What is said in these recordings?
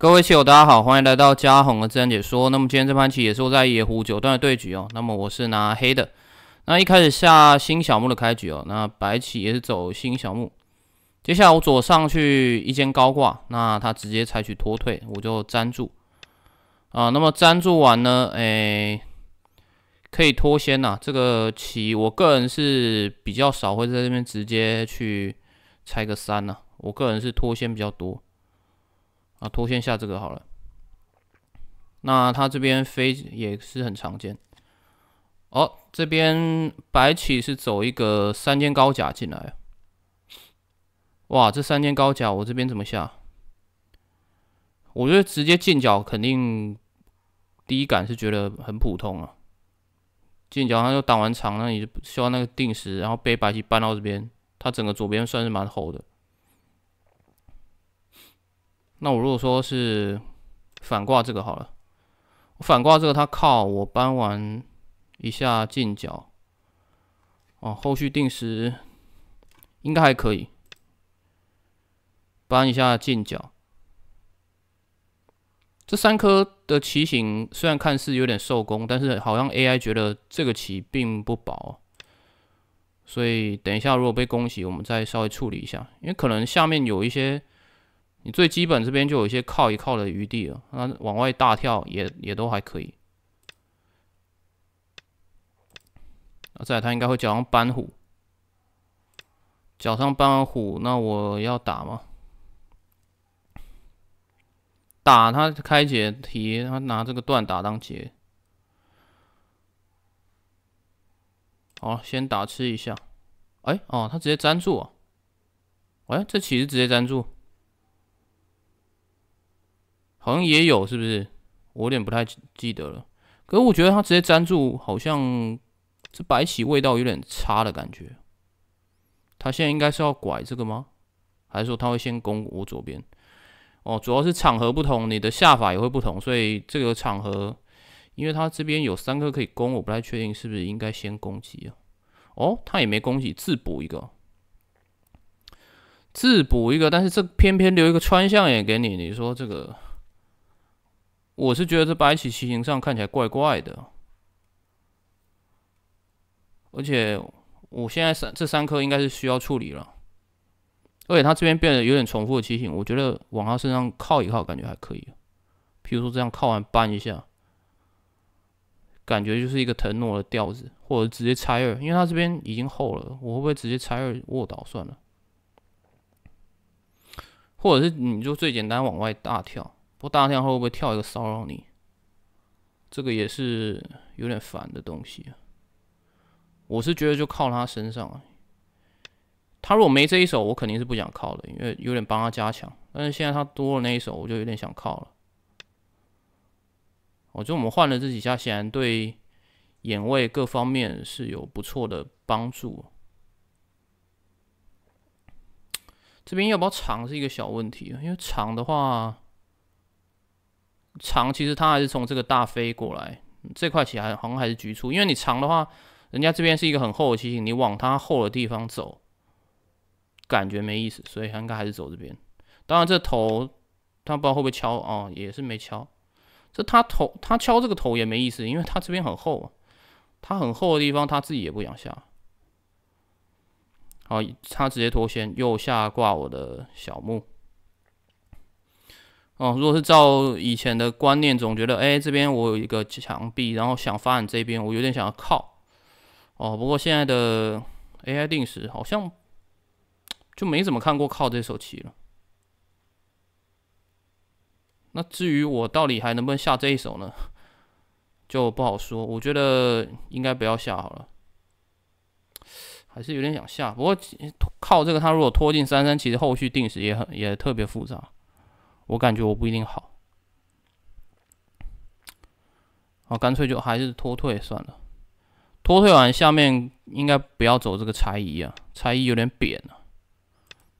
各位棋友，大家好，欢迎来到嘉宏的自然解说。那么今天这盘棋也是我在野狐九段的对局哦。那么我是拿黑的，那一开始下新小木的开局哦。那白棋也是走新小木，接下来我左上去一间高挂，那他直接采取脱退，我就粘住啊。那么粘住完呢，哎，可以脱先呐。这个棋我个人是比较少会在这边直接去拆个三呐，我个人是脱先比较多。啊，拖先下这个好了。那他这边飞也是很常见。哦，这边白起是走一个三间高甲进来。哇，这三间高甲我这边怎么下？我觉得直接进角肯定第一感是觉得很普通啊。进角，他就挡完长，那你就需要那个定时，然后被白棋搬到这边，他整个左边算是蛮厚的。那我如果说是反挂这个好了，反挂这个它靠我搬完一下进角，哦，后续定时应该还可以搬一下进角。这三颗的棋形虽然看似有点受攻，但是好像 AI 觉得这个棋并不薄，所以等一下如果被攻击，我们再稍微处理一下，因为可能下面有一些。你最基本这边就有一些靠一靠的余地了，那往外大跳也也都还可以。那再他应该会脚上搬虎，脚上搬完虎，那我要打吗？打他开解题，他拿这个断打当解。好，先打吃一下。哎哦，他直接粘住。啊！哎，这棋是直接粘住。好像也有，是不是？我有点不太记得了。可是我觉得他直接粘住，好像这白起味道有点差的感觉。他现在应该是要拐这个吗？还是说他会先攻我左边？哦，主要是场合不同，你的下法也会不同。所以这个场合，因为他这边有三个可以攻，我不太确定是不是应该先攻击啊？哦，他也没攻击，自补一个，自补一个。但是这偏偏留一个穿象眼给你，你说这个？我是觉得这白起骑行上看起来怪怪的，而且我现在三这三颗应该是需要处理了，而且他这边变得有点重复的骑形，我觉得往他身上靠一靠感觉还可以，比如说这样靠完扳一下，感觉就是一个腾挪的调子，或者直接拆二，因为他这边已经厚了，我会不会直接拆二卧倒算了，或者是你就最简单往外大跳。不大天会不会跳一个骚扰你？这个也是有点烦的东西啊。我是觉得就靠他身上啊。他如果没这一手，我肯定是不想靠的，因为有点帮他加强。但是现在他多了那一手，我就有点想靠了。我觉得我们换了这几下，显然对眼位各方面是有不错的帮助。这边要不要长是一个小问题因为长的话。长其实它还是从这个大飞过来，这块棋还好像还是局促，因为你长的话，人家这边是一个很厚的棋形，你往它厚的地方走，感觉没意思，所以应该还是走这边。当然这头他不知道会不会敲啊，也是没敲。这他头他敲这个头也没意思，因为他这边很厚，啊，他很厚的地方他自己也不想下。好，他直接脱先右下挂我的小木。哦，如果是照以前的观念，总觉得，哎，这边我有一个墙壁，然后想发展这边，我有点想要靠。哦，不过现在的 AI 定时好像就没怎么看过靠这手棋了。那至于我到底还能不能下这一手呢，就不好说。我觉得应该不要下好了，还是有点想下。不过靠这个，他如果拖进三三，其实后续定时也很也特别复杂。我感觉我不一定好，啊，干脆就还是脱退算了。脱退完下面应该不要走这个猜疑啊，猜疑有点扁啊，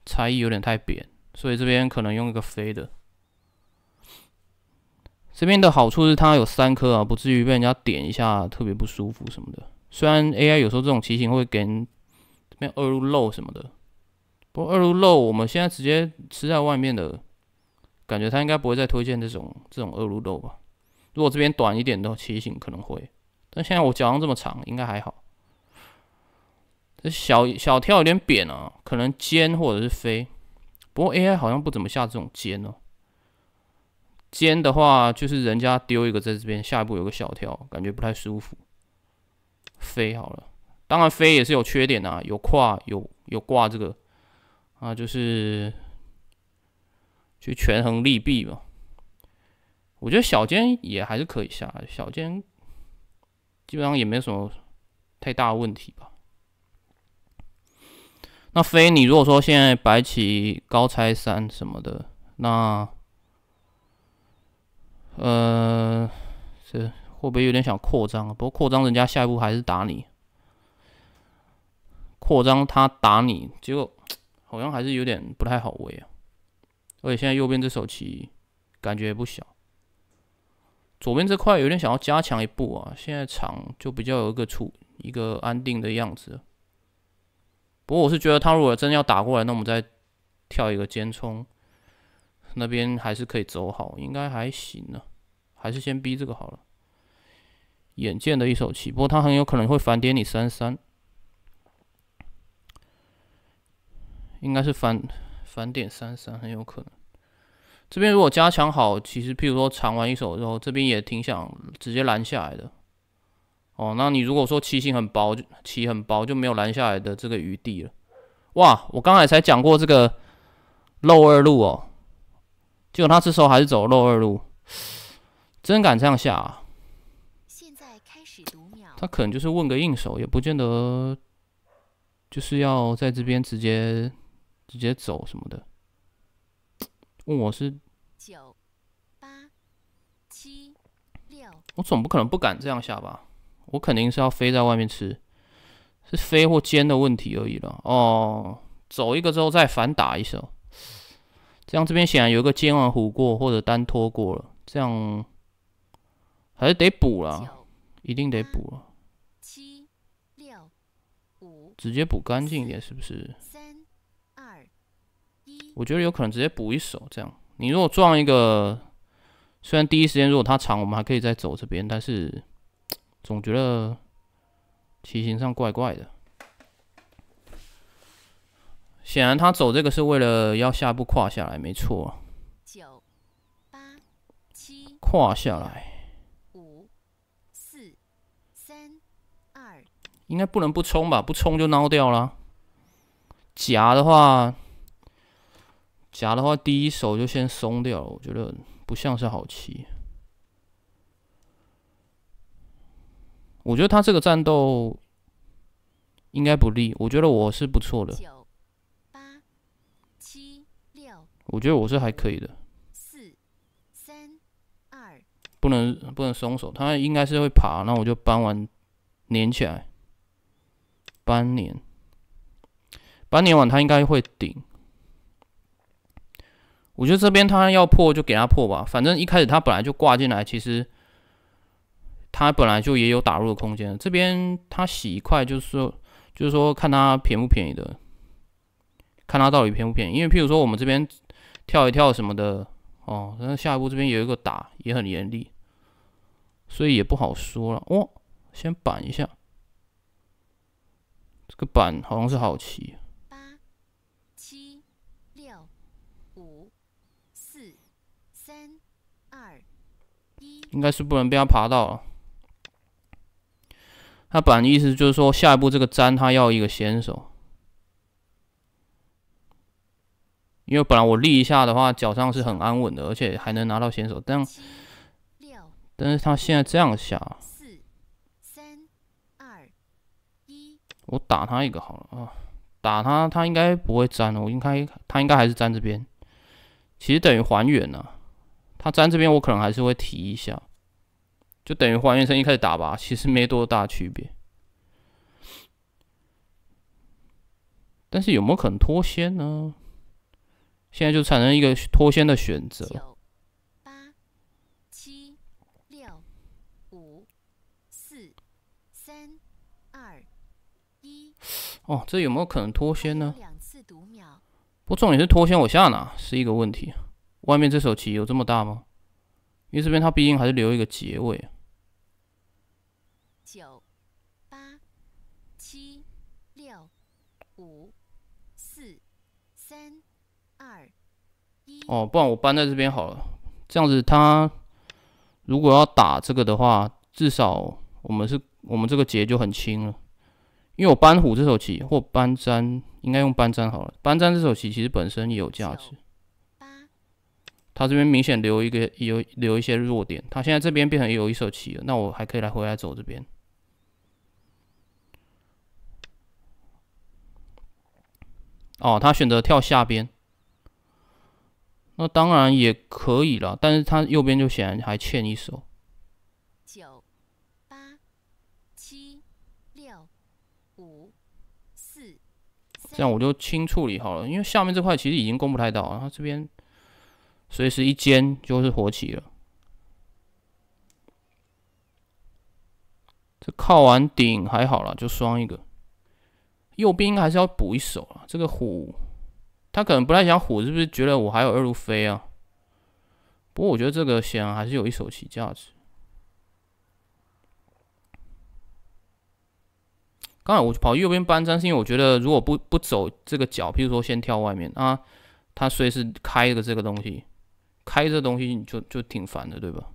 猜疑有点太扁，所以这边可能用一个飞的。这边的好处是它有三颗啊，不至于被人家点一下特别不舒服什么的。虽然 AI 有时候这种骑型会给人这边二路漏什么的，不过二路漏我们现在直接吃在外面的。感觉他应该不会再推荐这种这种二路肉吧？如果这边短一点的骑行可能会，但现在我脚上这么长应该还好。这小小跳有点扁啊，可能尖或者是飞。不过 AI 好像不怎么下这种尖哦。尖的话就是人家丢一个在这边，下一步有个小跳，感觉不太舒服。飞好了，当然飞也是有缺点的，有跨有有挂这个啊，就是。去权衡利弊嘛，我觉得小尖也还是可以下，小尖基本上也没什么太大问题吧。那飞，你如果说现在白棋高拆三什么的，那呃，这会不会有点想扩张啊？不过扩张人家下一步还是打你，扩张他打你，结果 好像还是有点不太好围啊。而且现在右边这手棋感觉也不小，左边这块有点想要加强一步啊。现在长就比较有一个处一个安定的样子。不过我是觉得他如果真要打过来，那我们再跳一个尖冲，那边还是可以走好，应该还行呢。还是先逼这个好了，眼见的一手棋。不过他很有可能会反点你三三，应该是反。反点三三很有可能，这边如果加强好，其实譬如说长完一手之后，这边也挺想直接拦下来的。哦，那你如果说棋形很薄，就很薄就没有拦下来的这个余地了。哇，我刚才才讲过这个漏二路哦，结果他这时候还是走漏二路，真敢这样下！现在开始读秒。他可能就是问个应手，也不见得就是要在这边直接。直接走什么的？问我是九八七六，我总不可能不敢这样下吧？我肯定是要飞在外面吃，是飞或尖的问题而已了。哦，走一个之后再反打一手，这样这边显然有一个尖完虎过或者单拖过了，这样还是得补了，一定得补了。七六五，直接补干净一点，是不是？我觉得有可能直接补一手，这样。你如果撞一个，虽然第一时间如果它长，我们还可以再走这边，但是总觉得体型上怪怪的。显然他走这个是为了要下步跨下来，没错。九八七跨下来。五四三二应该不能不冲吧？不冲就孬掉了。夹的话。夹的话，第一手就先松掉，了，我觉得不像是好棋。我觉得他这个战斗应该不利，我觉得我是不错的。九八七六，我觉得我是还可以的。四三二，不能不能松手，他应该是会爬，那我就搬完粘起来，搬粘，搬粘完他应该会顶。我觉得这边他要破就给他破吧，反正一开始他本来就挂进来，其实他本来就也有打入的空间。这边他洗一块，就是说就是说看他便不便宜的，看他到底便不便宜。因为譬如说我们这边跳一跳什么的，哦，那下一步这边有一个打也很严厉，所以也不好说了。哦，先板一下，这个板好像是好棋。应该是不能被他爬到。他本来意思就是说，下一步这个粘他要一个先手，因为本来我立一下的话，脚上是很安稳的，而且还能拿到先手。但但是他现在这样下，我打他一个好了啊！打他，他应该不会粘了。我应该他应该还是粘这边，其实等于还原了。他粘这边，我可能还是会提一下，就等于黄原生一开始打吧，其实没多大区别。但是有没有可能脱先呢？现在就产生一个脱先的选择。八七六五四三二一。哦，这有没有可能脱先呢？不，重点是脱先我下哪是一个问题。外面这手棋有这么大吗？因为这边它毕竟还是留一个结尾。九、八、七、六、五、四、三、二、一。哦，不然我搬在这边好了。这样子，它如果要打这个的话，至少我们是，我们这个劫就很轻了。因为我搬虎这手棋，或搬粘，应该用搬粘好了。搬粘这手棋其实本身也有价值。他这边明显留一个，有留一些弱点。他现在这边变成有一手棋了，那我还可以来回来走这边。哦，他选择跳下边，那当然也可以了。但是他右边就显然还欠一手。九八七六五四，这样我就轻处理好了，因为下面这块其实已经攻不太到，然后这边。随时一尖就是活棋了。这靠完顶还好了，就双一个。右边还是要补一手啊。这个虎，他可能不太想虎，是不是觉得我还有二路飞啊？不过我觉得这个显然还是有一手棋价值。刚才我跑右边搬张，是因为我觉得如果不不走这个角，譬如说先跳外面啊，他随时开一个这个东西。开这东西你就就挺烦的，对吧？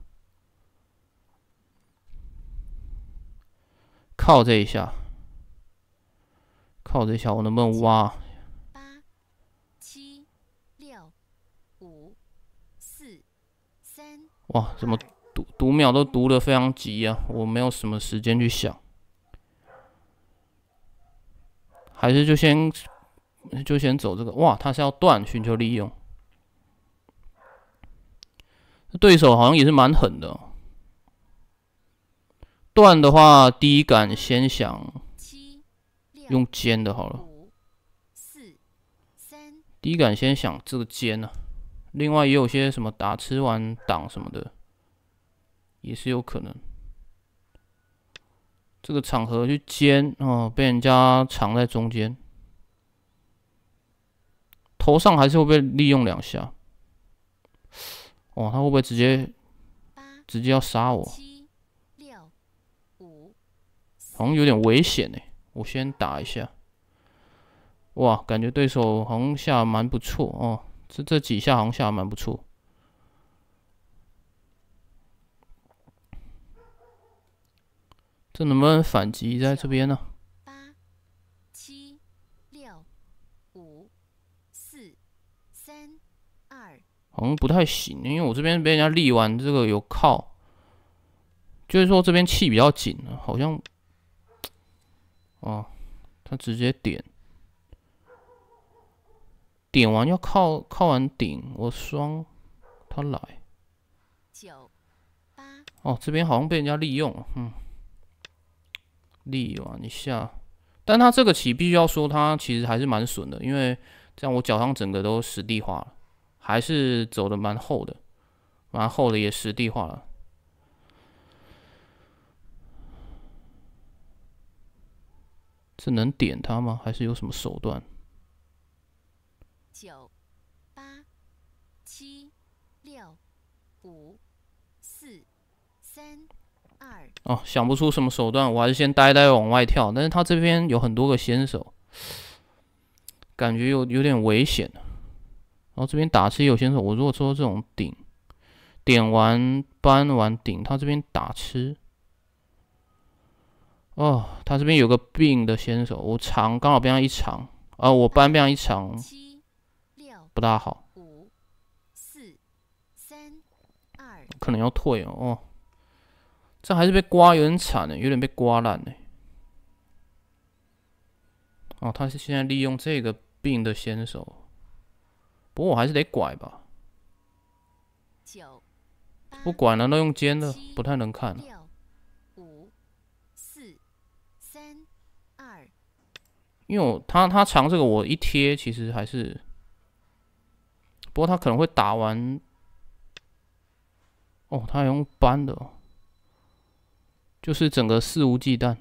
靠这一下，靠这一下，我能不能挖？八、七、六、五、四、三。哇，怎么读读秒都读的非常急呀？我没有什么时间去想，还是就先就先走这个。哇，他是要断，寻求利用。对手好像也是蛮狠的。断的话，第一杆先想用尖的，好了。四、三。第一杆先想这个尖呢，另外也有些什么打吃完挡什么的，也是有可能。这个场合去尖啊，被人家藏在中间，头上还是会被利用两下。哦，他会不会直接直接要杀我？好像有点危险呢。我先打一下。哇，感觉对手好像下蛮不错哦，这这几下好像下蛮不错。这能不能反击在这边呢？好像不太行，因为我这边被人家立完这个有靠，就是说这边气比较紧啊，好像，哦，他直接点，点完要靠靠完顶，我双他来，九八，哦，这边好像被人家利用了，嗯，利用一下，但他这个棋必须要说，他其实还是蛮损的，因为这样我脚上整个都实地化了。还是走的蛮厚的，蛮厚的也实地化了。这能点他吗？还是有什么手段？九八七六五四三二哦，想不出什么手段，我还是先呆呆往外跳。但是他这边有很多个先手，感觉有有点危险。然后这边打吃有先手，我如果说这种顶，点完搬完顶，他这边打吃，哦，他这边有个病的先手，我长刚好边上一长，啊，我搬边上一长，六，不大好，五，四，三，二，可能要退哦，哦，这还是被刮，有点惨呢，有点被刮烂呢。哦，他是现在利用这个病的先手。不过我还是得拐吧。九，不管了，那用尖的不太能看。六、五、四、三、二。因为我他他长这个，我一贴其实还是。不过他可能会打完。哦，他还用搬的，就是整个肆无忌惮。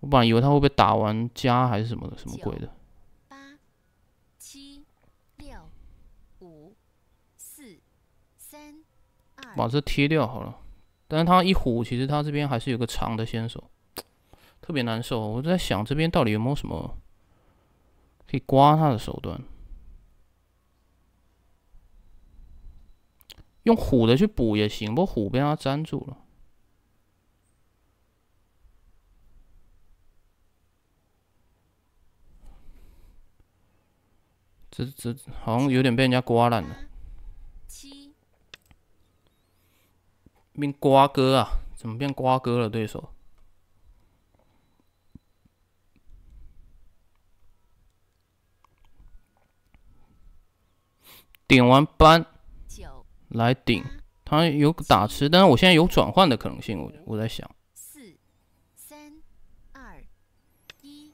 我本来以为他会被打完加还是什么的，什么鬼的。把这贴掉好了，但是他一虎，其实他这边还是有个长的先手，特别难受。我在想，这边到底有没有什么可以刮他的手段？用虎的去补也行，不虎被他粘住了。这这好像有点被人家刮烂了。变瓜哥啊？怎么变瓜哥了？对手点完班，来顶，他有个打吃，但是我现在有转换的可能性，我我在想。四、三、二、一，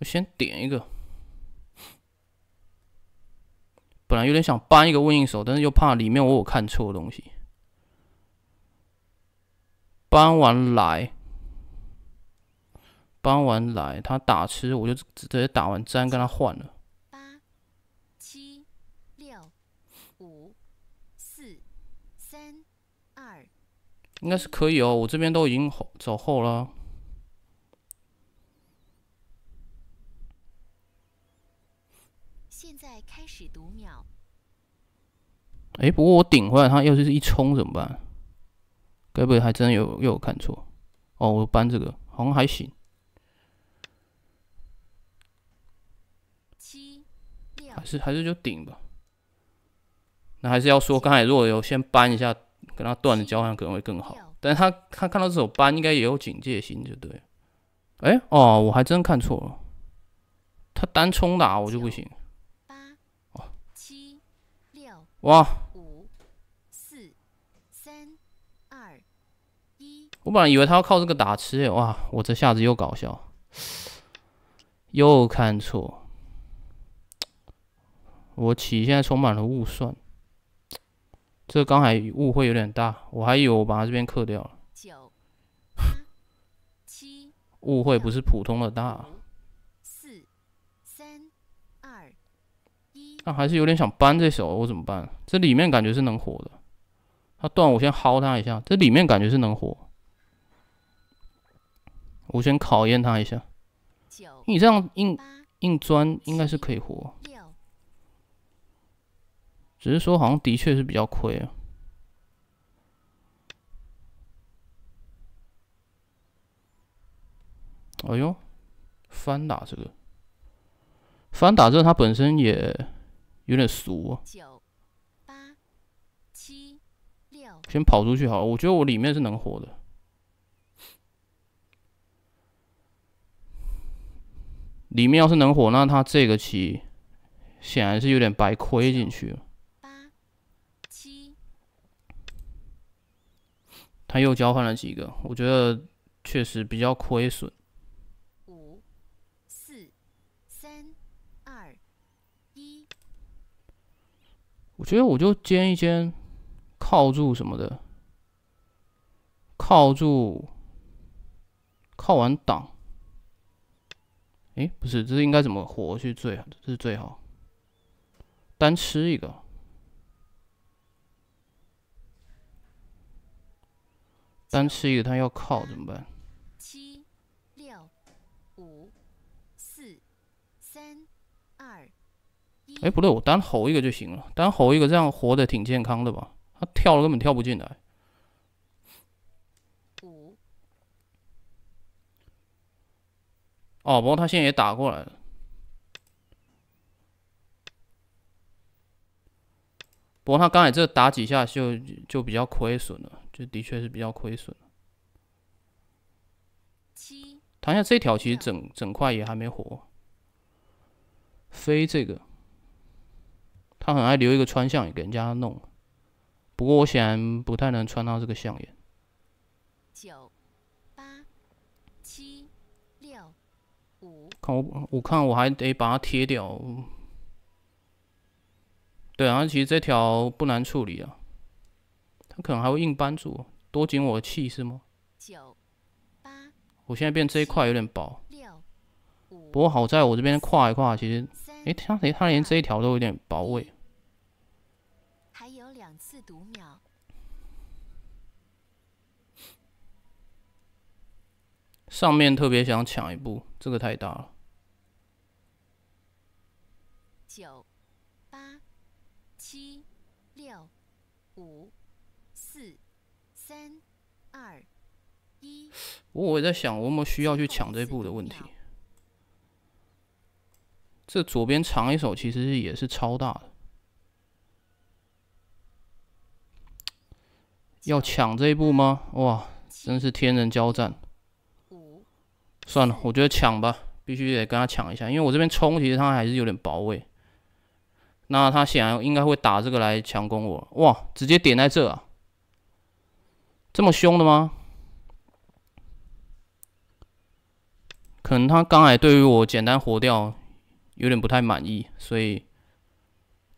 我先点一个。本来有点想搬一个问应手，但是又怕里面我有看错东西。搬完来，搬完来，他打吃，我就直接打完粘跟他换了。八、七、六、五、四、三、二，应该是可以哦。我这边都已经走后了。现在开始读秒。哎，不过我顶回来，他又是是一冲，怎么办？该不会还真有又有看错？哦，我搬这个好像还行。七六，还是还是就顶吧。那还是要说，刚才如果有先搬一下，跟他断的交换可能会更好。但他他看到这首搬，应该也有警戒心，就对。哎哦，我还真看错了。他单冲打我就不行。八。哦。七六。哇。我本来以为他要靠这个打吃，哇！我这下子又搞笑，又看错。我起现在充满了雾算，这刚才误会有点大，我还以为我把他这边克掉了。九 八七，误会不是普通的大。四三二一，那还是有点想扳这手，我怎么办？这里面感觉是能活的。他断我先薅他一下，这里面感觉是能活。我先考验他一下，你这样硬硬钻应该是可以活，只是说好像的确是比较亏啊。哎呦，翻打这个，翻打这个它本身也有点俗啊。九八七六，先跑出去好了，我觉得我里面是能活的。里面要是能火，那他这个棋显然是有点白亏进去了。八七，他又交换了几个，我觉得确实比较亏损。五四三二一，我觉得我就煎一煎，靠住什么的，靠住，靠完挡。诶，不是，这是应该怎么活去最啊？这是最好，单吃一个，单吃一个，他要靠怎么办？七六五四三二，哎，不对，我单吼一个就行了，单吼一个，这样活的挺健康的吧？他跳根本跳不进来。哦，不过他现在也打过来了。不过他刚才这打几下就就比较亏损了，就的确是比较亏损了。七，他一这条，其实整整块也还没活。飞这个，他很爱留一个穿象眼给人家弄，不过我显然不太能穿到这个象眼。看我我看我还得把它贴掉。对，啊，其实这条不难处理啊。他可能还会硬扳住，多紧我的气是吗？九八。我现在变这一块有点薄。不过好在我这边跨一跨，其实，哎，他谁他连这一条都有点薄位。还有两次读秒。上面特别想抢一步，这个太大了。二一，我我也在想，我有需要去抢这步的问题。这左边长一手，其实也是超大的。要抢这一步吗？哇，真是天人交战。算了，我觉得抢吧，必须得跟他抢一下，因为我这边冲，其实他还是有点薄卫。那他显然应该会打这个来强攻我。哇，直接点在这啊！这么凶的吗？可能他刚才对于我简单活掉有点不太满意，所以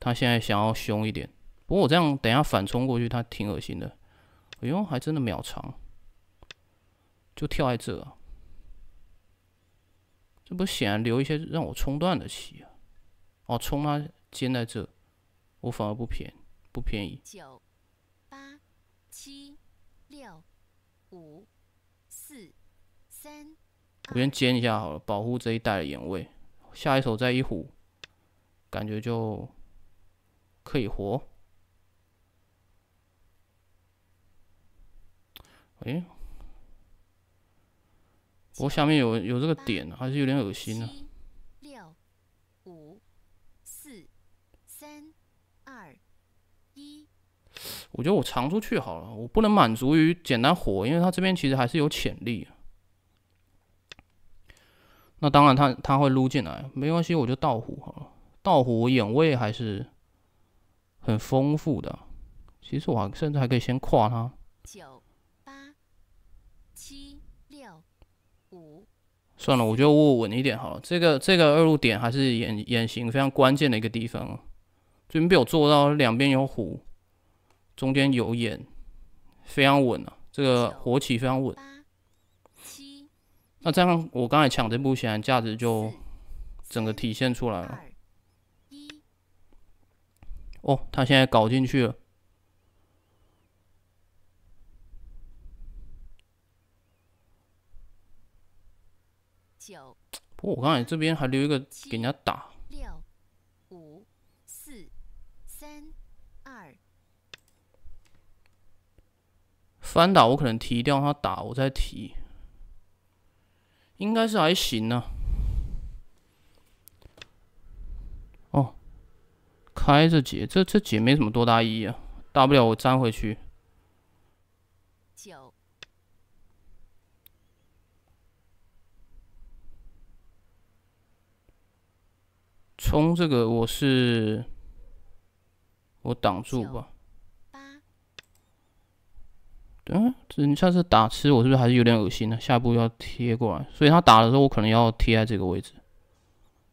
他现在想要凶一点。不过我这样等下反冲过去，他挺恶心的。哎呦，还真的秒长，就跳在这。这不显然留一些让我冲断的棋啊？哦，冲他尖在这，我反而不便不便宜。六、五、四、三，我先煎一下好了，保护这一带的眼位。下一手再一虎，感觉就可以活。哎，不过下面有有这个点，还是有点恶心呢。我觉得我藏出去好了，我不能满足于简单火，因为它这边其实还是有潜力。那当然，他他会撸进来，没关系，我就倒虎好了。倒虎，眼位还是很丰富的。其实我甚至还可以先跨它。九八七六五，算了，我觉得我稳一点好了。这个这个二路点还是眼眼型非常关键的一个地方，这边被我做到两边有虎。中间有眼，非常稳啊，这个火起非常稳。七，那这样我刚才抢这部显然价值就整个体现出来了。一。哦，他现在搞进去了。九。不，过我刚才这边还留一个给人家打。翻打我可能提掉他打我再提，应该是还行呢。哦，开着解这这解没什么多大意义，啊，大不了我粘回去。九，冲这个我是我挡住吧。嗯，这你下次打吃，我是不是还是有点恶心呢？下一步要贴过来，所以他打的时候，我可能要贴在这个位置。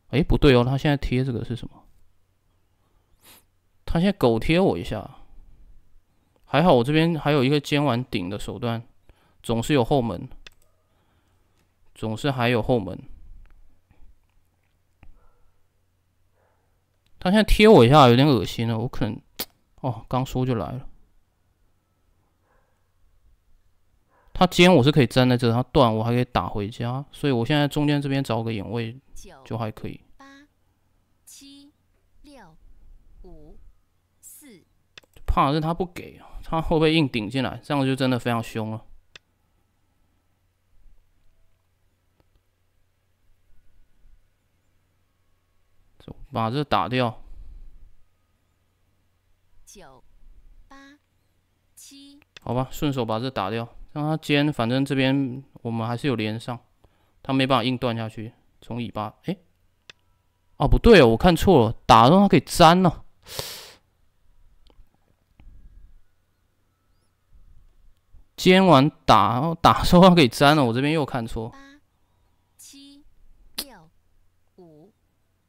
哎，不对哦，他现在贴这个是什么？他现在狗贴我一下，还好我这边还有一个尖完顶的手段，总是有后门，总是还有后门。他现在贴我一下，有点恶心了，我可能，哦，刚说就来了。它尖我是可以粘在这，它断我还可以打回家，所以我现在中间这边找个掩位就还可以。八七六五四，怕是他不给，他会不会硬顶进来？这样就真的非常凶了。把这打掉。九八七，好吧，顺手把这打掉。让它尖，反正这边我们还是有连上，它没办法硬断下去。从尾巴，哎，哦不对哦，我看错了，打的时候它可以粘了。尖完打，打时候它可以粘了，我这边又看错。八、七、六、五、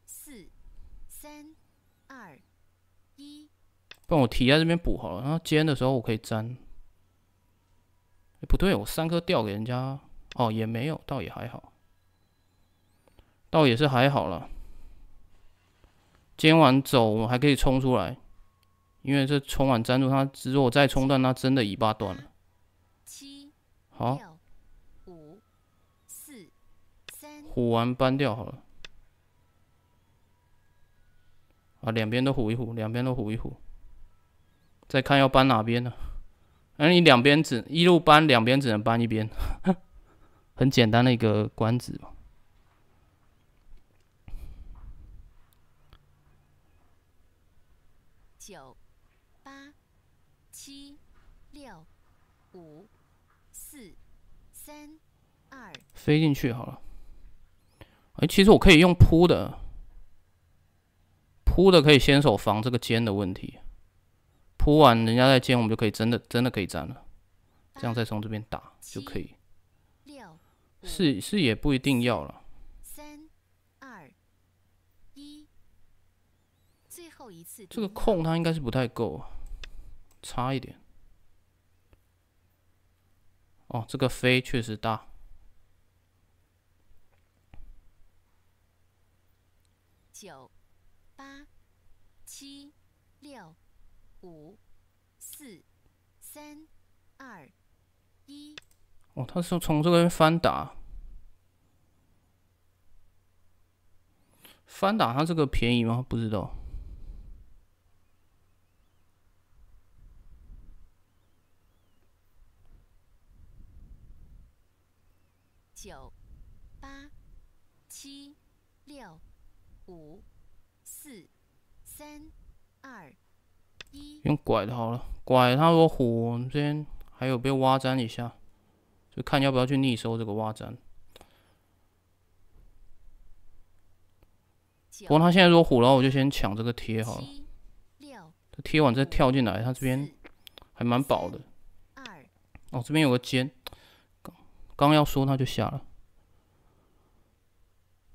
四、三、二、一。帮我提在这边补好了，然后尖的时候我可以粘。不对，我三颗掉给人家，哦，也没有，倒也还好，倒也是还好了。今晚走，我还可以冲出来，因为这冲完粘住它，如果再冲断，它真的尾巴断了。七、好，五、四、三，虎丸搬掉好了。啊，两边都虎一虎，两边都虎一虎，再看要搬哪边呢？那你两边只一路搬，两边只能搬一边，很简单的一个关子嘛。九八七六五四三二飞进去好了。哎，其实我可以用铺的，铺的可以先手防这个尖的问题。铺完，人家再建，我们就可以真的真的可以站了。这样再从这边打就可以。是是也不一定要了。三二一，最后一次。这个空它应该是不太够，差一点。哦，这个飞确实大。五、四、三、二、一。哦，他是从这边翻打。翻打他这个便宜吗？不知道。九、八、七、六、五、四、三、二。用拐的好了，拐他说虎，我们这边还有被挖粘一下，就看要不要去逆收这个挖粘。不过他现在说虎了，我就先抢这个贴好了，贴完再跳进来。他这边还蛮饱的，哦，这边有个尖，刚要说他就下了，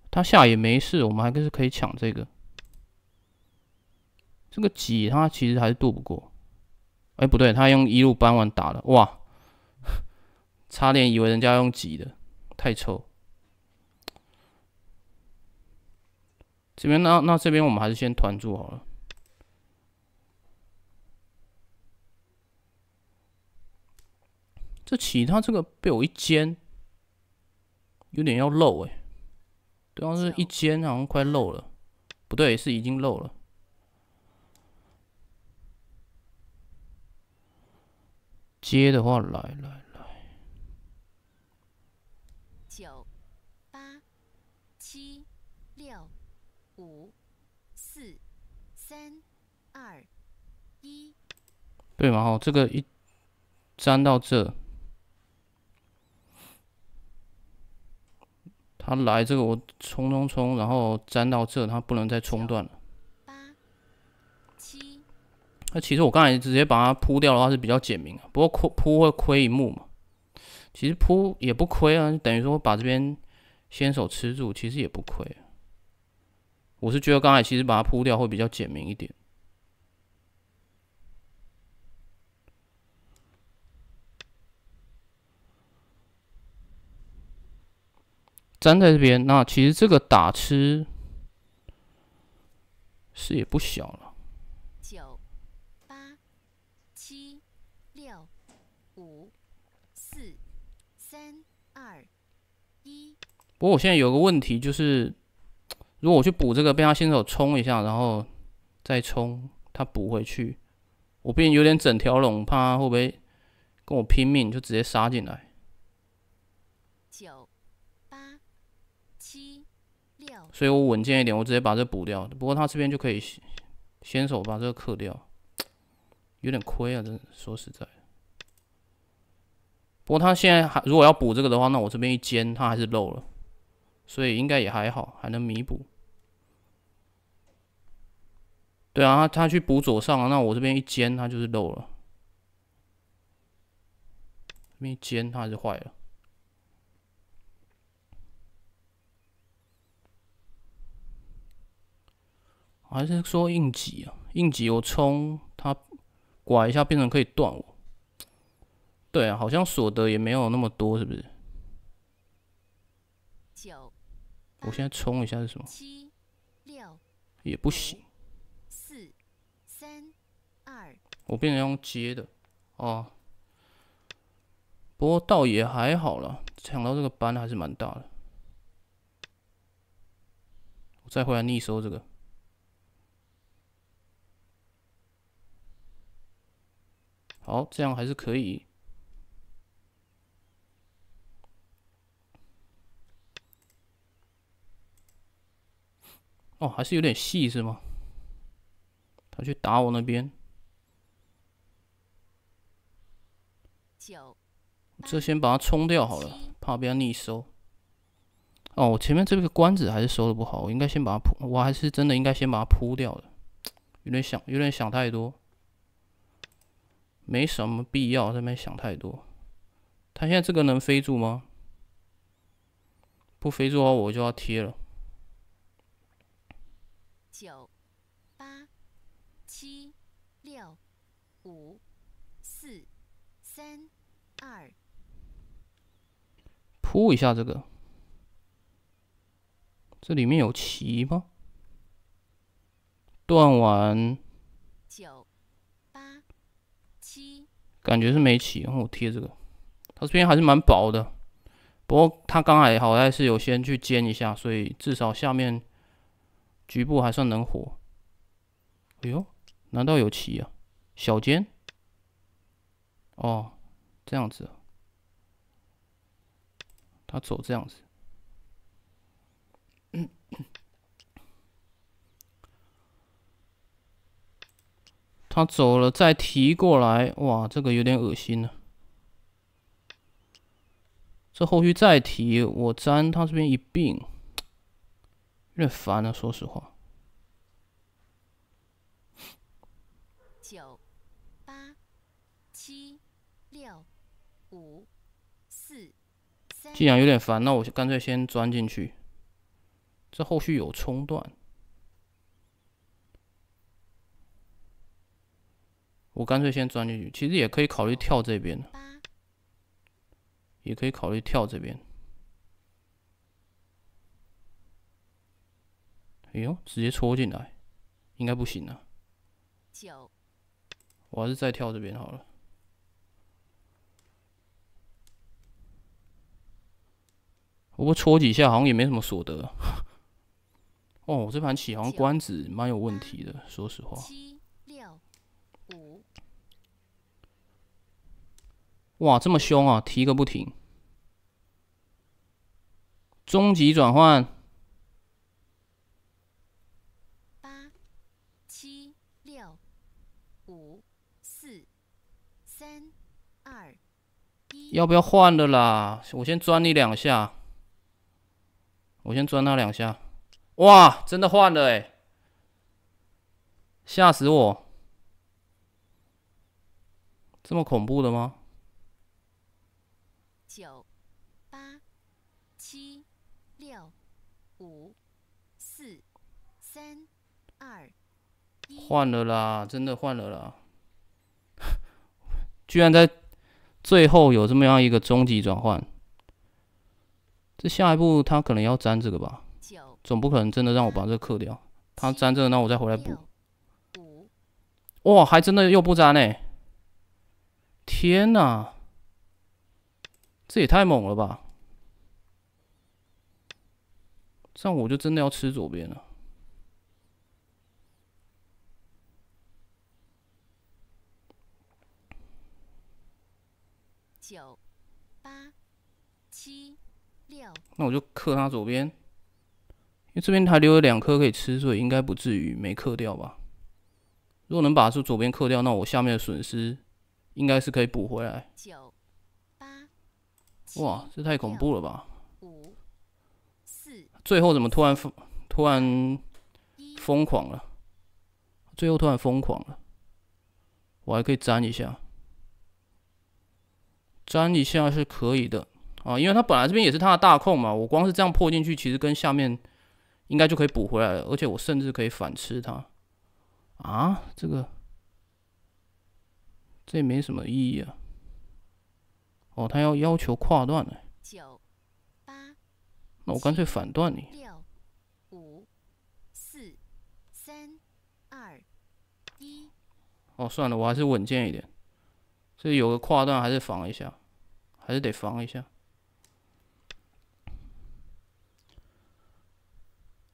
他下也没事，我们还是可以抢这个。这个挤他其实还是渡不过，哎，不对，他用一路扳完打了，哇，差点以为人家用挤的，太臭。这边那那这边我们还是先团住好了。这其他这个被我一尖，有点要漏哎，对方是一尖，好像快漏了，不对，是已经漏了。接的话，来来来，九八七六五四三二一，对嘛？哦，这个一粘到这，他来这个，我冲冲冲，然后粘到这，他不能再冲断了。那其实我刚才直接把它铺掉的话是比较简明啊，不过铺铺会亏一目嘛。其实铺也不亏啊，等于说把这边先手吃住，其实也不亏。我是觉得刚才其实把它铺掉会比较简明一点。粘在这边，那其实这个打吃是也不小了。不过我现在有个问题就是，如果我去补这个被他先手冲一下，然后再冲他补回去，我毕竟有点整条龙，怕他会不会跟我拼命就直接杀进来。九八七六，所以我稳健一点，我直接把这补掉。不过他这边就可以先手把这个克掉，有点亏啊，真的说实在。不过他现在还如果要补这个的话，那我这边一尖他还是漏了。所以应该也还好，还能弥补。对啊，他去补左上，那我这边一尖，他就是漏了。这边尖，他还是坏了。还是说应急啊？应急我冲他拐一下，变成可以断我。对啊，好像所得也没有那么多，是不是？九。我现在冲一下是什么？七六也不行。四三二，我变成用接的哦。不过倒也还好了，抢到这个班还是蛮大的。我再回来逆收这个，好，这样还是可以。哦，还是有点细是吗？他去打我那边。九，这先把它冲掉好了，怕他逆收。哦，我前面这个关子还是收的不好，我应该先把它铺，我还是真的应该先把它铺掉的，有点想，有点想太多，没什么必要这边想太多。他现在这个能飞住吗？不飞住的话，我就要贴了。三二，铺一下这个，这里面有棋吗？断完，九八七，感觉是没棋。然后我贴这个，它这边还是蛮薄的，不过它刚才好像是有先去煎一下，所以至少下面局部还算能活。哎呦，难道有棋啊？小尖。哦，这样子，他走这样子，他走了再提过来，哇，这个有点恶心了。这后续再提，我粘他这边一并，有点烦了，说实话。既然有点烦，那我干脆先钻进去。这后续有冲断，我干脆先钻进去。其实也可以考虑跳这边，也可以考虑跳这边。哎呦，直接戳进来，应该不行啊。我还是再跳这边好了。不过几下好像也没什么所得 哦。这盘棋好像官子蛮有问题的，说实话。哇，这么凶啊，提个不停。终极转换。八七六五四三二一。要不要换了啦？我先钻你两下。我先钻他两下，哇！真的换了哎，吓死我！这么恐怖的吗？九八七六五四三二一，换了啦！真的换了啦！居然在最后有这么样一个终极转换。这下一步他可能要粘这个吧，总不可能真的让我把这刻掉。他粘这，那我再回来补。哇，还真的又不粘呢。天哪，这也太猛了吧！这样我就真的要吃左边了。那我就克他左边，因为这边还留了两颗可以吃，所以应该不至于没克掉吧。如果能把这左边克掉，那我下面的损失应该是可以补回来。九八哇，这太恐怖了吧！五四最后怎么突然突然疯狂了？最后突然疯狂了，我还可以粘一下，粘一下是可以的。啊，因为他本来这边也是他的大控嘛，我光是这样破进去，其实跟下面应该就可以补回来了，而且我甚至可以反吃他啊，这个这也没什么意义啊。哦，他要要求跨段哎，那我干脆反断你。六、五、四、三、二、一。哦，算了，我还是稳健一点，这有个跨段还是防一下，还是得防一下。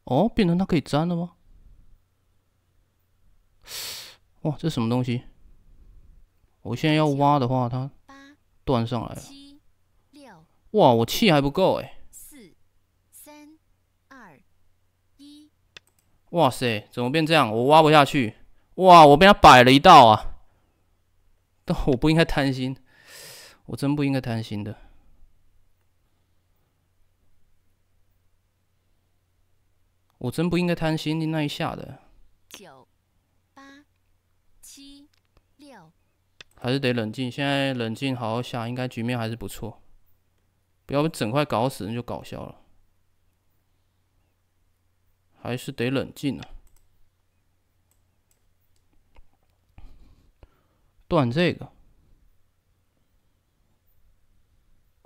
哦，变成它可以粘了吗？哇，这什么东西？我现在要挖的话，它断上来了。哇，我气还不够哎。四、三、二、一。哇塞，怎么变这样？我挖不下去。哇，我被他摆了一道啊！但我不应该贪心，我真不应该贪心的。我真不应该贪心那一下的。九、八、七、六，还是得冷静。现在冷静，好好下，应该局面还是不错。不要整块搞死，那就搞笑了。还是得冷静啊！断这个，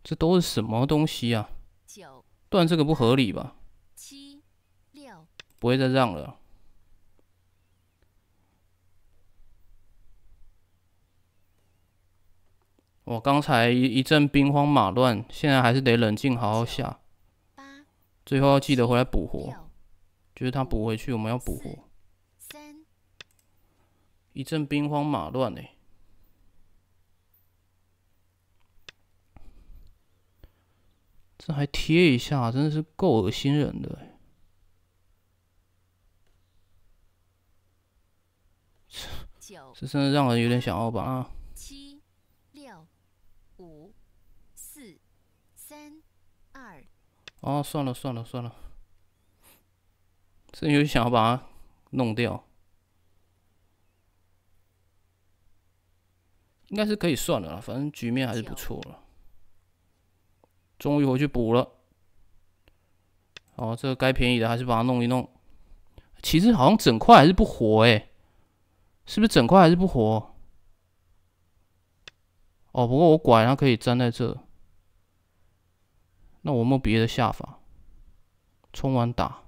这都是什么东西啊？断这个不合理吧？不会再让了。我刚才一一阵兵荒马乱，现在还是得冷静，好好下。最后要记得回来补活，就是他补回去，我们要补活。一阵兵荒马乱哎，这还贴一下，真的是够恶心人的。这真的让人有点想要把啊，七六五四三二，哦，算了算了算了，真有想要把它弄掉，应该是可以算了，反正局面还是不错了。终于回去补了，好，这个该便宜的还是把它弄一弄。其实好像整块还是不活哎。是不是整块还是不活？哦，不过我拐，它可以粘在这。那我们别的下法，冲完打。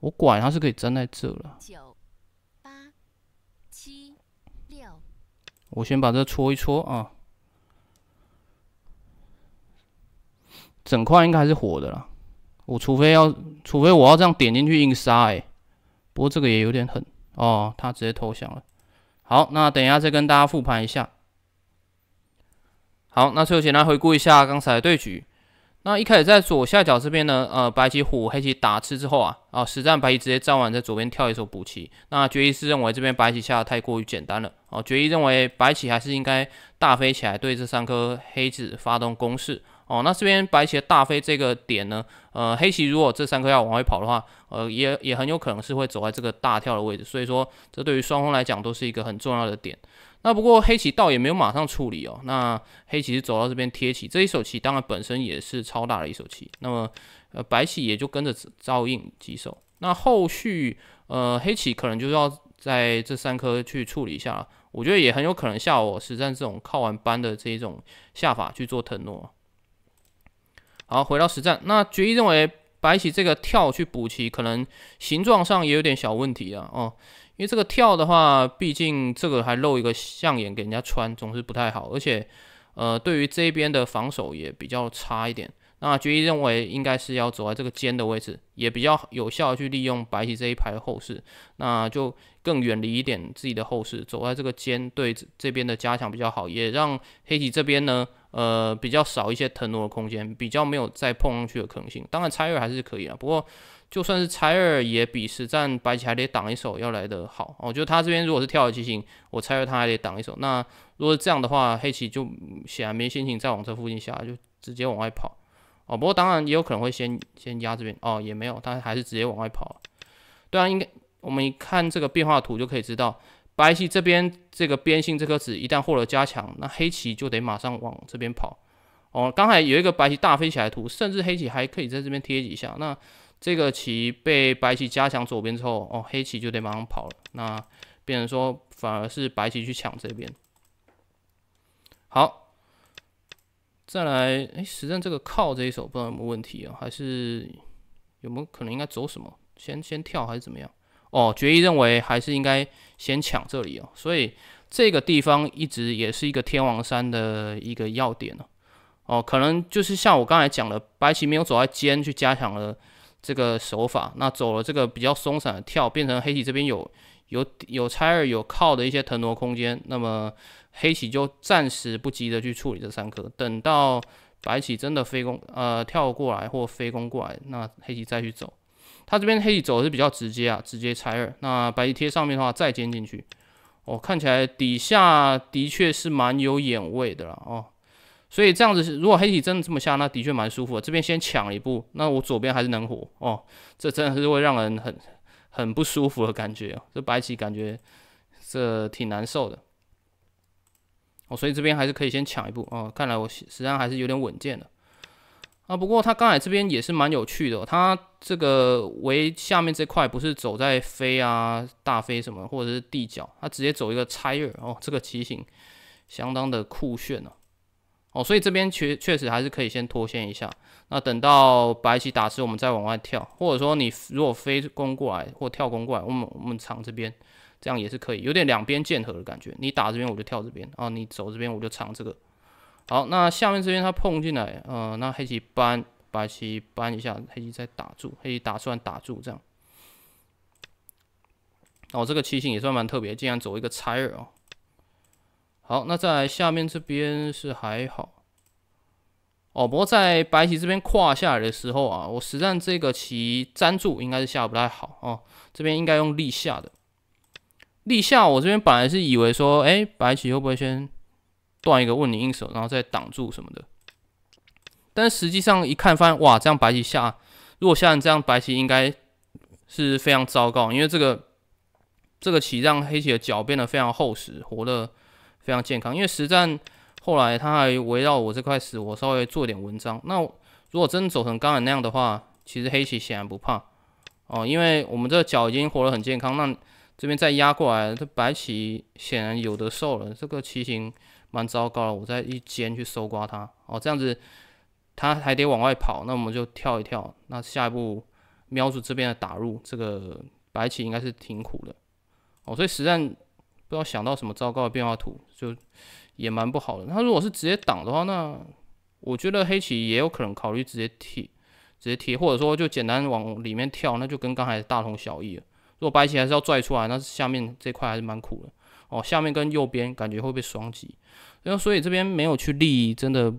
我拐它是可以粘在这了。九八七六，我先把这搓一搓啊。整块应该还是活的啦。我除非要，除非我要这样点进去硬杀哎。不过这个也有点狠。哦，他直接投降了。好，那等一下再跟大家复盘一下。好，那最后简单回顾一下刚才的对局。那一开始在左下角这边呢，呃，白棋虎，黑棋打吃之后啊，啊，实战白棋直接占完，在左边跳一手补棋。那决一师认为这边白棋下的太过于简单了，哦，决一认为白棋还是应该大飞起来，对这三颗黑子发动攻势。哦，那这边白棋的大飞这个点呢，呃，黑棋如果这三颗要往外跑的话，呃，也也很有可能是会走在这个大跳的位置，所以说这对于双方来讲都是一个很重要的点。那不过黑棋倒也没有马上处理哦，那黑棋走到这边贴起这一手棋，当然本身也是超大的一手棋，那么呃白棋也就跟着照应几手。那后续呃黑棋可能就要在这三颗去处理一下，我觉得也很有可能下我实战这种靠完班的这一种下法去做腾挪。好，回到实战，那决议认为白棋这个跳去补棋，可能形状上也有点小问题啊。哦，因为这个跳的话，毕竟这个还露一个象眼给人家穿，总是不太好。而且，呃，对于这边的防守也比较差一点。那决议认为应该是要走在这个尖的位置，也比较有效去利用白棋这一排后势，那就更远离一点自己的后势，走在这个尖对这边的加强比较好，也让黑棋这边呢。呃，比较少一些腾挪的空间，比较没有再碰上去的可能性。当然，拆二还是可以啊，不过就算是拆二，也比实战白棋还得挡一手要来的好。哦，就他这边如果是跳的机型，我拆二他还得挡一手。那如果是这样的话，黑棋就显然没心情再往这附近下，就直接往外跑。哦，不过当然也有可能会先先压这边。哦，也没有，他还是直接往外跑。对啊，应该我们一看这个变化图就可以知道。白棋这边这个边性这颗子一旦获得了加强，那黑棋就得马上往这边跑。哦，刚才有一个白棋大飞起来图，甚至黑棋还可以在这边贴几下。那这个棋被白棋加强左边之后，哦，黑棋就得马上跑了。那变成说反而是白棋去抢这边。好，再来，哎，实战这个靠这一手不知道有没有问题啊？还是有没有可能应该走什么？先先跳还是怎么样？哦，决议认为还是应该先抢这里哦，所以这个地方一直也是一个天王山的一个要点呢。哦，可能就是像我刚才讲的，白棋没有走在尖去加强了这个手法，那走了这个比较松散的跳，变成黑棋这边有有有拆二有靠的一些腾挪空间，那么黑棋就暂时不急着去处理这三颗，等到白棋真的飞攻呃跳过来或飞攻过来，那黑棋再去走。他这边黑底走是比较直接啊，直接拆二。那白棋贴上面的话，再尖进去。哦，看起来底下的确是蛮有眼位的了哦。所以这样子，如果黑体真的这么下，那的确蛮舒服。这边先抢一步，那我左边还是能活哦。这真的是会让人很很不舒服的感觉。这白棋感觉这挺难受的。哦，所以这边还是可以先抢一步哦。看来我实际上还是有点稳健的。啊，不过他刚才这边也是蛮有趣的，他这个围下面这块不是走在飞啊大飞什么，或者是地角，他直接走一个拆二哦，这个棋形相当的酷炫哦。哦，所以这边确确实还是可以先脱线一下，那等到白棋打吃，我们再往外跳，或者说你如果飞攻过来或跳攻过来，我们我们藏这边，这样也是可以，有点两边剑合的感觉，你打这边我就跳这边啊，你走这边我就藏这个。好，那下面这边它碰进来，呃，那黑棋搬，白棋搬一下，黑棋再打住，黑棋打算打住这样。哦，这个棋形也算蛮特别，竟然走一个拆耳哦。好，那在下面这边是还好。哦，不过在白棋这边跨下来的时候啊，我实战这个棋粘住应该是下不太好哦，这边应该用立下的。立下，我这边本来是以为说，哎，白棋会不会先？断一个问你应手，然后再挡住什么的。但实际上一看，发现哇，这样白棋下，如果下成这样，白棋应该是非常糟糕，因为这个这个棋让黑棋的脚变得非常厚实，活的非常健康。因为实战后来他还围绕我这块死，我稍微做点文章。那如果真走成刚才那样的话，其实黑棋显然不怕哦，因为我们这个脚已经活得很健康，那这边再压过来，这白棋显然有的受了。这个棋形。蛮糟糕的，我在一尖去搜刮它，哦，这样子它还得往外跑，那我们就跳一跳。那下一步瞄住这边的打入，这个白棋应该是挺苦的哦。所以实战不知道想到什么糟糕的变化图，就也蛮不好的。他如果是直接挡的话，那我觉得黑棋也有可能考虑直接踢，直接踢，或者说就简单往里面跳，那就跟刚才大同小异。了。如果白棋还是要拽出来，那下面这块还是蛮苦的。哦，下面跟右边感觉会被双击，然后所以这边没有去立，真的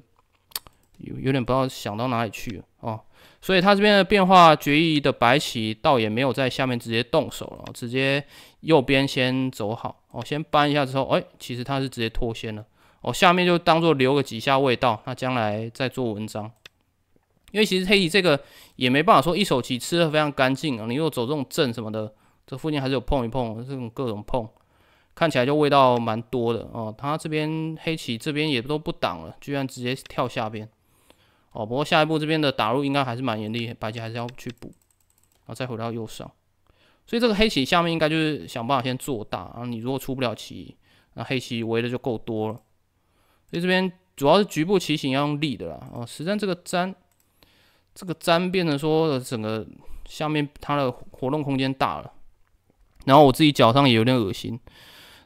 有有点不知道想到哪里去啊。所以他这边的变化，决议的白棋倒也没有在下面直接动手了，直接右边先走好，哦，先搬一下之后，哎，其实他是直接脱先了，哦，下面就当做留个几下味道，那将来再做文章。因为其实黑棋这个也没办法说一手棋吃的非常干净啊，你如果走这种阵什么的，这附近还是有碰一碰，这种各种碰。看起来就味道蛮多的哦。他这边黑棋这边也都不挡了，居然直接跳下边哦。不过下一步这边的打入应该还是蛮严厉，白棋还是要去补，然后再回到右上。所以这个黑棋下面应该就是想办法先做大。然后你如果出不了棋，那黑棋围的就够多了。所以这边主要是局部棋形要用力的啦。哦，实战这个粘，这个粘变成说整个下面它的活动空间大了。然后我自己脚上也有点恶心。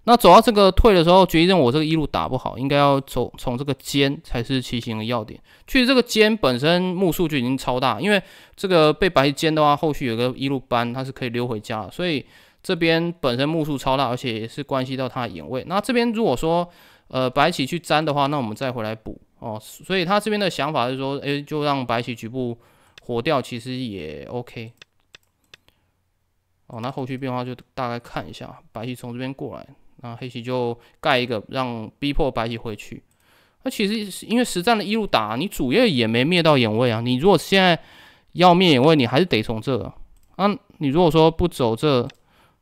那走到这个退的时候，决定我这个一路打不好，应该要走从这个尖才是骑行的要点。其实这个尖本身目数就已经超大，因为这个被白尖的话，后续有个一路扳，它是可以溜回家所以这边本身目数超大，而且也是关系到它的眼位。那这边如果说呃白棋去粘的话，那我们再回来补哦。所以他这边的想法是说，哎，就让白棋局部活掉，其实也 OK。哦，那后续变化就大概看一下，白棋从这边过来。啊，黑棋就盖一个，让逼迫白棋回去。那其实是因为实战的一路打，你主页也没灭到眼位啊。你如果现在要灭眼位，你还是得从这。啊，你如果说不走这，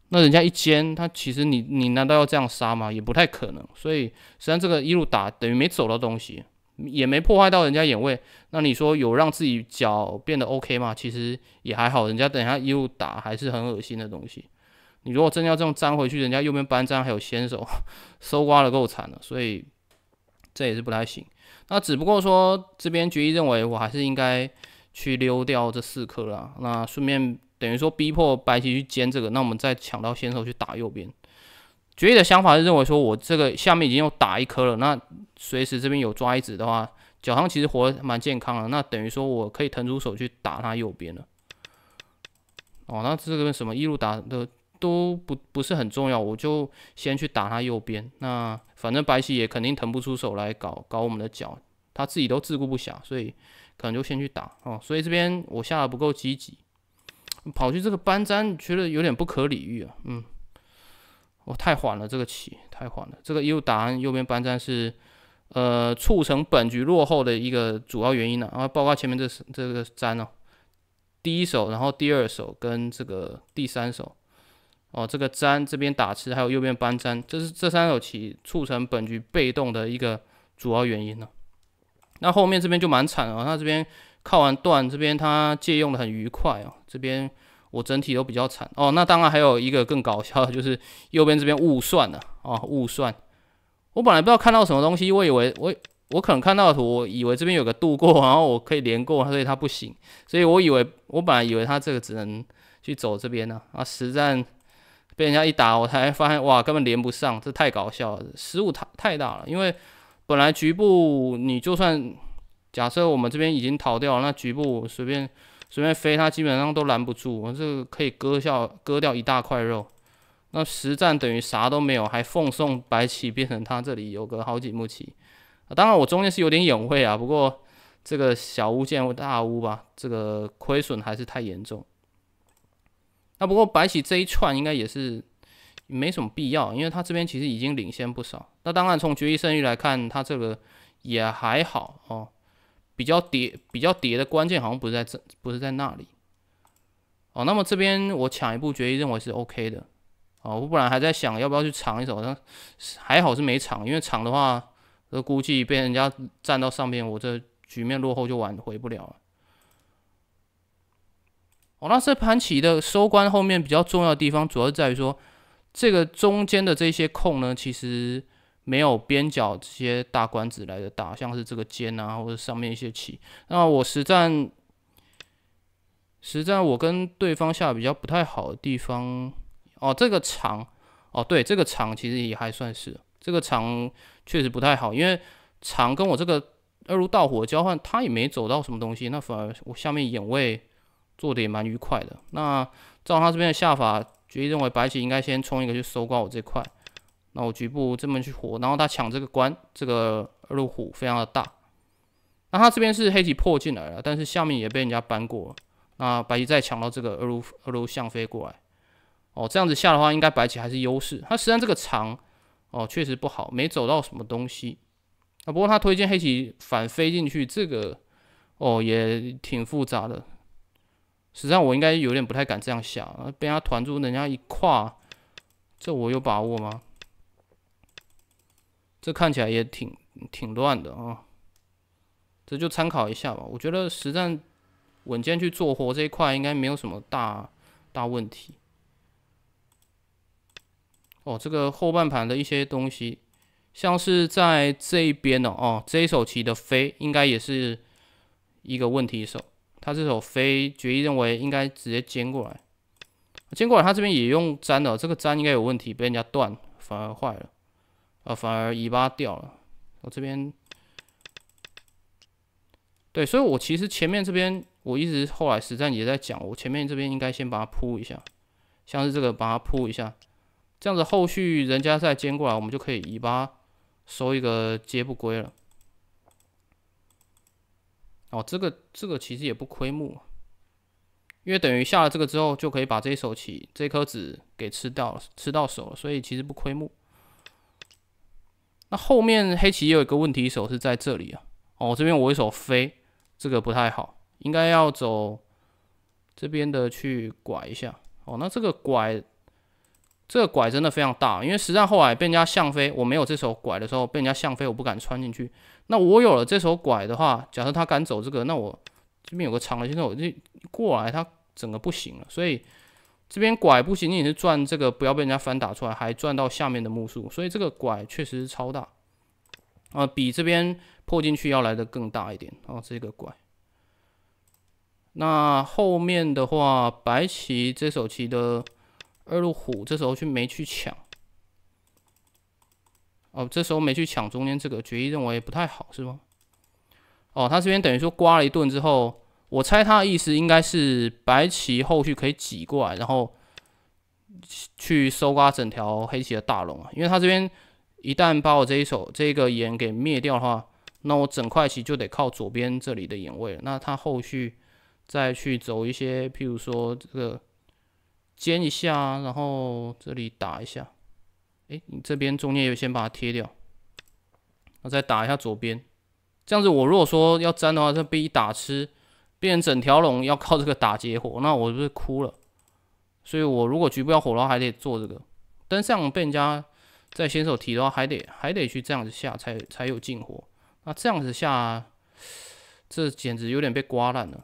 那人家一尖，他其实你你难道要这样杀吗？也不太可能。所以实际上这个一路打等于没走到东西，也没破坏到人家眼位。那你说有让自己脚变得 OK 吗？其实也还好。人家等下一路打还是很恶心的东西。你如果真的要这样粘回去，人家右边搬粘还有先手，搜刮的够惨的，所以这也是不太行。那只不过说这边决议认为我还是应该去溜掉这四颗了，那顺便等于说逼迫白棋去尖这个，那我们再抢到先手去打右边。决议的想法是认为说我这个下面已经有打一颗了，那随时这边有抓一子的话，脚上其实活蛮健康的，那等于说我可以腾出手去打他右边了。哦，那这个什么一路打的。都不不是很重要，我就先去打他右边。那反正白棋也肯定腾不出手来搞搞我们的脚，他自己都自顾不暇，所以可能就先去打哦。所以这边我下的不够积极，跑去这个搬粘，觉得有点不可理喻啊。嗯，我太缓了，这个棋太缓了。这个又打完右边搬粘是呃促成本局落后的一个主要原因了啊，包括前面这这个粘哦，第一手，然后第二手跟这个第三手。哦，这个粘这边打吃，还有右边搬粘，这是这三手棋促成本局被动的一个主要原因呢。那后面这边就蛮惨了，他这边靠完断这边他借用的很愉快哦，这边我整体都比较惨哦。那当然还有一个更搞笑，的，就是右边这边误算了啊，误算。我本来不知道看到什么东西，我以为我我可能看到图，我以为这边有个度过，然后我可以连过所以他不行，所以我以为我本来以为他这个只能去走这边呢啊，实战。被人家一打，我才发现哇，根本连不上，这太搞笑了，失误太太大了。因为本来局部你就算假设我们这边已经逃掉了，那局部随便随便飞，他基本上都拦不住。我这个可以割下割掉一大块肉，那实战等于啥都没有，还奉送白棋变成他这里有个好几目棋。当然我中间是有点眼晦啊，不过这个小巫见大巫吧，这个亏损还是太严重。那不过白起这一串应该也是没什么必要，因为他这边其实已经领先不少。那当然从决一胜率来看，他这个也还好哦，比较叠比较叠的关键好像不是在这，不是在那里。哦，那么这边我抢一步决一认为是 OK 的。哦，我本来还在想要不要去抢一手，但还好是没抢，因为抢的话，估计被人家站到上面，我这局面落后就挽回不了了。哦，那这盘棋的收官后面比较重要的地方，主要在于说这个中间的这些空呢，其实没有边角这些大官子来的大，像是这个尖啊，或者上面一些棋。那我实战，实战我跟对方下比较不太好的地方，哦，这个长，哦，对，这个长其实也还算是，这个长确实不太好，因为长跟我这个二路道火交换，他也没走到什么东西，那反而我下面眼位。做的也蛮愉快的。那照他这边的下法，决议认为白棋应该先冲一个去收刮我这块。那我局部这么去活，然后他抢这个关，这个二路虎非常的大。那他这边是黑棋破进来了，但是下面也被人家搬过。那白棋再抢到这个二路二路象飞过来，哦，这样子下的话，应该白棋还是优势。他实际上这个长，哦，确实不好，没走到什么东西。啊，不过他推荐黑棋反飞进去，这个，哦，也挺复杂的。实际上我应该有点不太敢这样想，啊，被他团住，人家一跨，这我有把握吗？这看起来也挺挺乱的啊，这就参考一下吧。我觉得实战稳健去做活这一块应该没有什么大大问题。哦，这个后半盘的一些东西，像是在这一边的哦，这一手棋的飞应该也是一个问题手。他这首飞决议认为应该直接尖过来，尖过来，他这边也用粘的，这个粘应该有问题，被人家断，反而坏了，啊，反而尾巴掉了。我这边，对，所以我其实前面这边我一直后来实战也在讲，我前面这边应该先把它铺一下，像是这个把它铺一下，这样子后续人家再尖过来，我们就可以尾巴收一个接不归了。哦，这个这个其实也不亏目，因为等于下了这个之后，就可以把这一手棋这颗子给吃掉了，吃到手了，所以其实不亏目。那后面黑棋也有一个问题手是在这里啊，哦，这边我一手飞，这个不太好，应该要走这边的去拐一下。哦，那这个拐，这个拐真的非常大，因为实战后来被人家象飞，我没有这手拐的时候，被人家象飞，我不敢穿进去。那我有了这手拐的话，假设他敢走这个，那我这边有个长的，现在我就过来，他整个不行了。所以这边拐不仅仅是转这个，不要被人家反打出来，还转到下面的目数。所以这个拐确实是超大，啊，比这边破进去要来的更大一点。哦，这个拐。那后面的话，白棋这手棋的二路虎，这时候去没去抢？哦，这时候没去抢中间这个，决议认为不太好是吗？哦，他这边等于说刮了一顿之后，我猜他的意思应该是白棋后续可以挤过来，然后去收刮整条黑棋的大龙啊。因为他这边一旦把我这一手这个眼给灭掉的话，那我整块棋就得靠左边这里的眼位。那他后续再去走一些，譬如说这个尖一下，然后这里打一下。哎，你这边中间有先把它贴掉，那再打一下左边，这样子我如果说要粘的话，这被一打吃，变成整条龙要靠这个打劫火，那我不是哭了？所以我如果局部要火的话，还得做这个。但这样被人家在先手提的话，还得还得去这样子下才才有进火。那这样子下，这简直有点被刮烂了。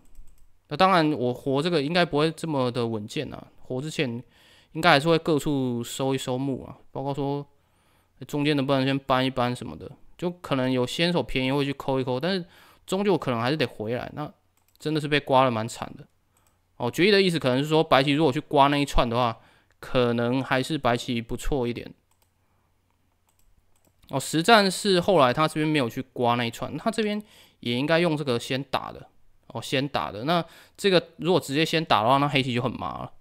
那当然，我活这个应该不会这么的稳健啊，活之前。应该还是会各处收一收木啊，包括说中间能不能先搬一搬什么的，就可能有先手便宜会去抠一抠，但是终究可能还是得回来。那真的是被刮了蛮惨的。哦，决议的意思可能是说白棋如果去刮那一串的话，可能还是白棋不错一点。哦，实战是后来他这边没有去刮那一串，他这边也应该用这个先打的。哦，先打的，那这个如果直接先打的话，那黑棋就很麻了。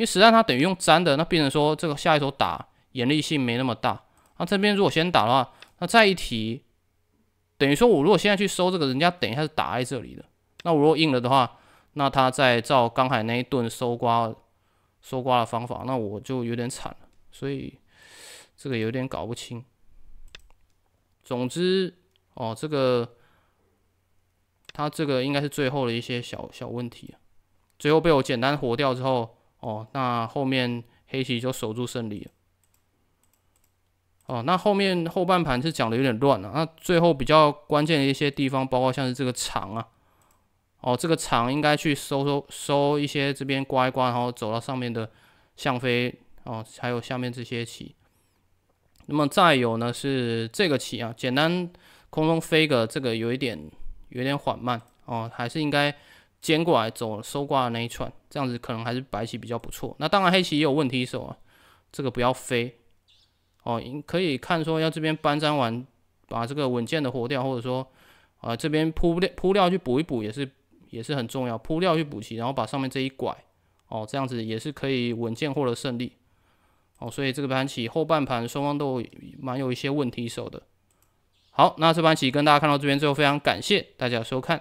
因为实战它等于用粘的，那病人说这个下一手打严厉性没那么大。那这边如果先打的话，那再一提，等于说我如果现在去收这个，人家等一下是打在这里的。那我如果硬了的话，那他再照刚才那一顿收刮、收刮的方法，那我就有点惨了。所以这个有点搞不清。总之，哦，这个他这个应该是最后的一些小小问题。最后被我简单活掉之后。哦，那后面黑棋就守住胜利了。哦，那后面后半盘是讲的有点乱了。那最后比较关键的一些地方，包括像是这个长啊，哦，这个长应该去收收收一些这边刮一刮，然后走到上面的象飞哦，还有下面这些棋。那么再有呢是这个棋啊，简单空中飞个这个有一点有点缓慢哦，还是应该。牵过来走收挂的那一串，这样子可能还是白棋比较不错。那当然黑棋也有问题手啊，这个不要飞哦。可以看说要这边搬粘完，把这个稳健的活掉，或者说啊这边铺料铺料去补一补也是也是很重要，铺料去补齐，然后把上面这一拐哦，这样子也是可以稳健获得胜利。哦，所以这个盘棋后半盘双方都蛮有一些问题手的。好，那这盘棋跟大家看到这边最后，非常感谢大家收看。